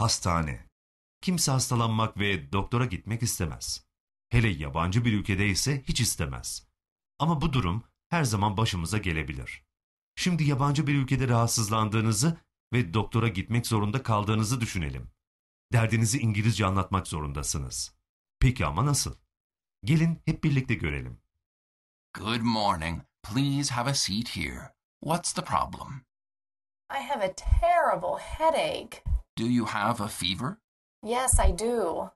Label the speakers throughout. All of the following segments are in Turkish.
Speaker 1: hastane. Kimse hastalanmak ve doktora gitmek istemez. Hele yabancı bir ülkede ise hiç istemez. Ama bu durum her zaman başımıza gelebilir. Şimdi yabancı bir ülkede rahatsızlandığınızı ve doktora gitmek zorunda kaldığınızı düşünelim. Derdinizi İngilizce anlatmak zorundasınız. Peki ama nasıl? Gelin hep birlikte görelim. Good morning.
Speaker 2: Please have a seat here. What's the problem?
Speaker 3: I have a terrible headache.
Speaker 2: Do you have a fever?
Speaker 3: Yes, I do.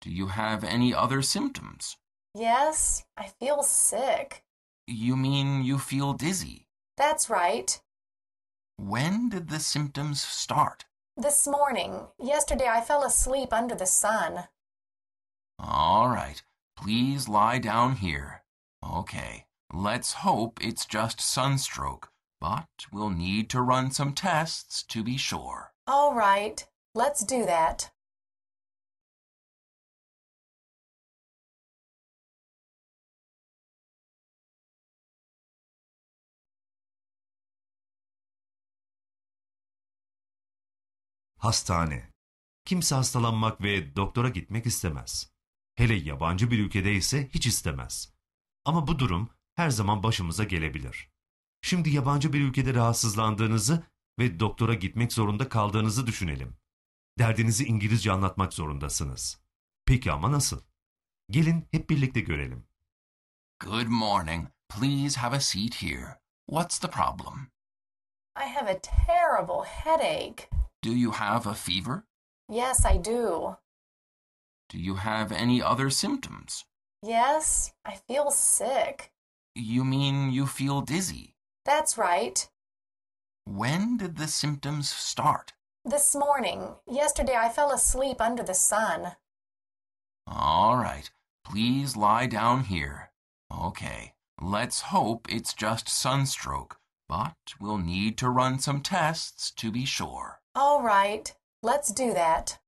Speaker 2: Do you have any other symptoms?
Speaker 3: Yes, I feel sick.
Speaker 2: You mean you feel dizzy?
Speaker 4: That's right.
Speaker 2: When did the symptoms start?
Speaker 4: This morning. Yesterday I fell asleep under the sun.
Speaker 2: All right. Please lie down here. Okay. Let's hope it's just sunstroke, but we'll need to run some tests to be sure.
Speaker 5: All right, let's do that.
Speaker 1: Hastane. Kimse hastalanmak ve doktora gitmek istemez. Hele yabancı bir ülkede ise hiç istemez. Ama bu durum her zaman başımıza gelebilir. Şimdi yabancı bir ülkede rahatsızlandığınızı ve doktora gitmek zorunda kaldığınızı düşünelim. Derdinizi İngilizce anlatmak zorundasınız. Peki ama nasıl? Gelin hep birlikte görelim. Good morning. Please
Speaker 2: have a seat here. What's the problem?
Speaker 3: I have a terrible headache.
Speaker 2: Do you have a fever?
Speaker 3: Yes, I do.
Speaker 2: Do you have any other symptoms?
Speaker 3: Yes, I feel sick.
Speaker 2: You mean you feel dizzy?
Speaker 4: That's right.
Speaker 2: When did the symptoms start?
Speaker 4: This morning. Yesterday I fell asleep under the sun.
Speaker 2: All right. Please lie down here. Okay. Let's hope it's just sunstroke, but we'll need to run some tests to be sure.
Speaker 5: All right. Let's do that.